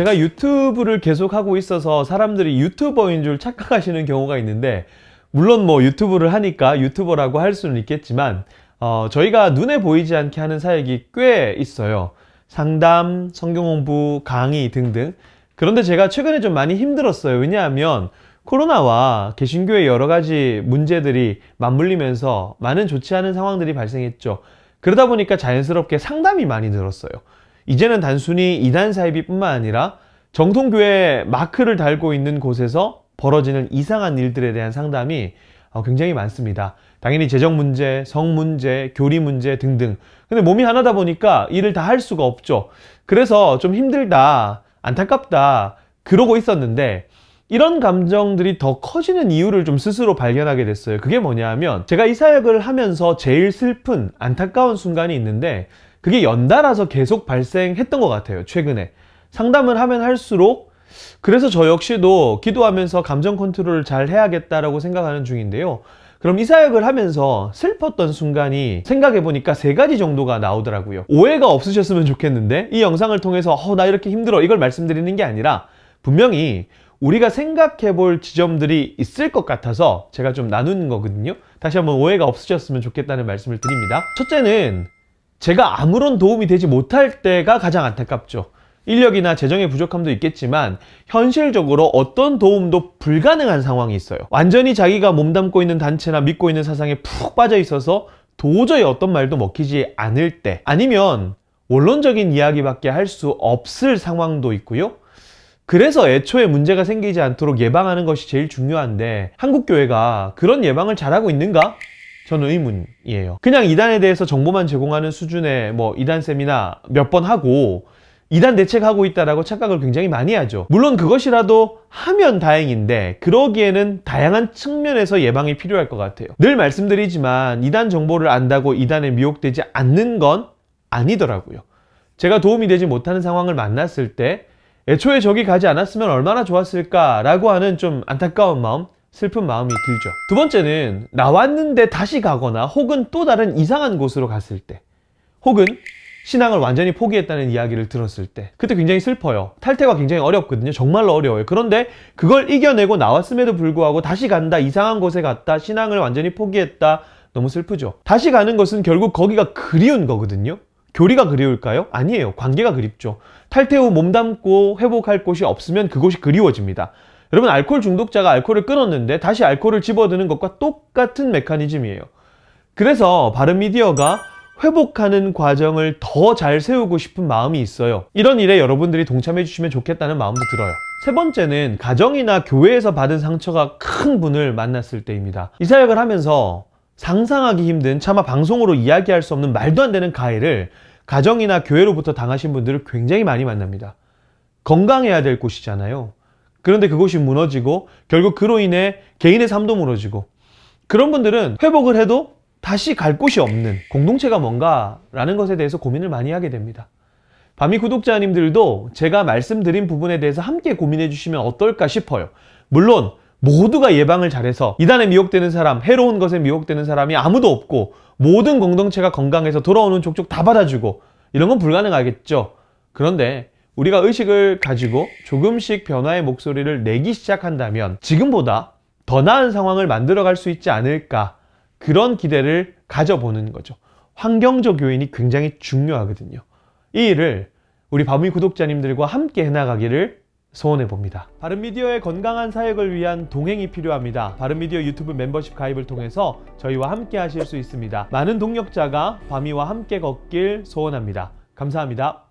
제가 유튜브를 계속 하고 있어서 사람들이 유튜버인 줄 착각하시는 경우가 있는데 물론 뭐 유튜브를 하니까 유튜버라고 할 수는 있겠지만 어, 저희가 눈에 보이지 않게 하는 사역이 꽤 있어요. 상담, 성경공부, 강의 등등. 그런데 제가 최근에 좀 많이 힘들었어요. 왜냐하면 코로나와 개신교의 여러 가지 문제들이 맞물리면서 많은 좋지 않은 상황들이 발생했죠. 그러다 보니까 자연스럽게 상담이 많이 늘었어요. 이제는 단순히 이단 사이비뿐만 아니라 정통교회 마크를 달고 있는 곳에서 벌어지는 이상한 일들에 대한 상담이 어, 굉장히 많습니다. 당연히 재정 문제, 성 문제, 교리 문제 등등. 근데 몸이 하나다 보니까 일을 다 할 수가 없죠. 그래서 좀 힘들다, 안타깝다, 그러고 있었는데, 이런 감정들이 더 커지는 이유를 좀 스스로 발견하게 됐어요. 그게 뭐냐 하면, 제가 이 사역을 하면서 제일 슬픈, 안타까운 순간이 있는데, 그게 연달아서 계속 발생했던 것 같아요. 최근에. 상담을 하면 할수록 그래서 저 역시도 기도하면서 감정 컨트롤을 잘 해야겠다라고 생각하는 중인데요. 그럼 이 사역을 하면서 슬펐던 순간이 생각해보니까 세 가지 정도가 나오더라고요. 오해가 없으셨으면 좋겠는데 이 영상을 통해서 어, 나 이렇게 힘들어 이걸 말씀드리는 게 아니라 분명히 우리가 생각해볼 지점들이 있을 것 같아서 제가 좀 나누는 거거든요. 다시 한번 오해가 없으셨으면 좋겠다는 말씀을 드립니다. 첫째는 제가 아무런 도움이 되지 못할 때가 가장 안타깝죠. 인력이나 재정의 부족함도 있겠지만 현실적으로 어떤 도움도 불가능한 상황이 있어요. 완전히 자기가 몸담고 있는 단체나 믿고 있는 사상에 푹 빠져 있어서 도저히 어떤 말도 먹히지 않을 때 아니면 원론적인 이야기밖에 할 수 없을 상황도 있고요. 그래서 애초에 문제가 생기지 않도록 예방하는 것이 제일 중요한데 한국교회가 그런 예방을 잘하고 있는가? 저는 의문이에요. 그냥 이단에 대해서 정보만 제공하는 수준의 뭐 이단 세미나 몇 번 하고 이단 대책하고 있다라고 착각을 굉장히 많이 하죠. 물론 그것이라도 하면 다행인데 그러기에는 다양한 측면에서 예방이 필요할 것 같아요. 늘 말씀드리지만 이단 정보를 안다고 이단에 미혹되지 않는 건 아니더라고요. 제가 도움이 되지 못하는 상황을 만났을 때 애초에 저기 가지 않았으면 얼마나 좋았을까라고 하는 좀 안타까운 마음 슬픈 마음이 들죠. 두 번째는 나왔는데 다시 가거나 혹은 또 다른 이상한 곳으로 갔을 때 혹은 신앙을 완전히 포기했다는 이야기를 들었을 때 그때 굉장히 슬퍼요. 탈퇴가 굉장히 어렵거든요. 정말로 어려워요. 그런데 그걸 이겨내고 나왔음에도 불구하고 다시 간다, 이상한 곳에 갔다, 신앙을 완전히 포기했다 너무 슬프죠. 다시 가는 것은 결국 거기가 그리운 거거든요. 교리가 그리울까요? 아니에요. 관계가 그립죠. 탈퇴 후 몸담고 회복할 곳이 없으면 그곳이 그리워집니다. 여러분 알코올 중독자가 알코올을 끊었는데 다시 알코올을 집어드는 것과 똑같은 메커니즘이에요. 그래서 바른미디어가 회복하는 과정을 더 잘 세우고 싶은 마음이 있어요. 이런 일에 여러분들이 동참해 주시면 좋겠다는 마음도 들어요. 세 번째는 가정이나 교회에서 받은 상처가 큰 분을 만났을 때입니다. 이 사역을 하면서 상상하기 힘든 차마 방송으로 이야기할 수 없는 말도 안 되는 가해를 가정이나 교회로부터 당하신 분들을 굉장히 많이 만납니다. 건강해야 될 곳이잖아요. 그런데 그것이 무너지고 결국 그로 인해 개인의 삶도 무너지고 그런 분들은 회복을 해도 다시 갈 곳이 없는 공동체가 뭔가라는 것에 대해서 고민을 많이 하게 됩니다. 밤이 구독자님들도 제가 말씀드린 부분에 대해서 함께 고민해 주시면 어떨까 싶어요. 물론 모두가 예방을 잘해서 이단에 미혹되는 사람, 해로운 것에 미혹되는 사람이 아무도 없고 모든 공동체가 건강해서 돌아오는 족족 다 받아주고 이런 건 불가능하겠죠. 그런데 우리가 의식을 가지고 조금씩 변화의 목소리를 내기 시작한다면 지금보다 더 나은 상황을 만들어갈 수 있지 않을까 그런 기대를 가져보는 거죠. 환경적 요인이 굉장히 중요하거든요. 이 일을 우리 바미 구독자님들과 함께 해나가기를 소원해 봅니다. 바른미디어의 건강한 사역을 위한 동행이 필요합니다. 바른미디어 유튜브 멤버십 가입을 통해서 저희와 함께 하실 수 있습니다. 많은 동력자가 바미와 함께 걷길 소원합니다. 감사합니다.